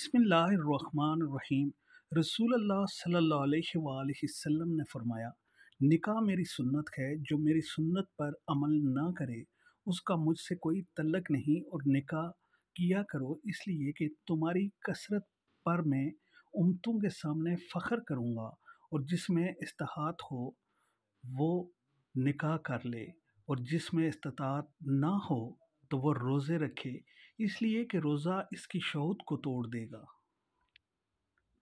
बसमीम रसूल अल्लाह ने फरमाया निकाह मेरी सुन्नत है जो मेरी सुन्नत पर अमल ना करे उसका मुझसे कोई तलक नहीं और निकाह किया करो इसलिए कि तुम्हारी कसरत पर मैं उमतों के सामने फ़ख्र करूँगा और जिसमें इस्तात हो वो निकाह कर ले और जिसमें इस्तात ना हो तो वह रोज़े रखे इसलिए कि रोज़ा इसकी शौद को तोड़ देगा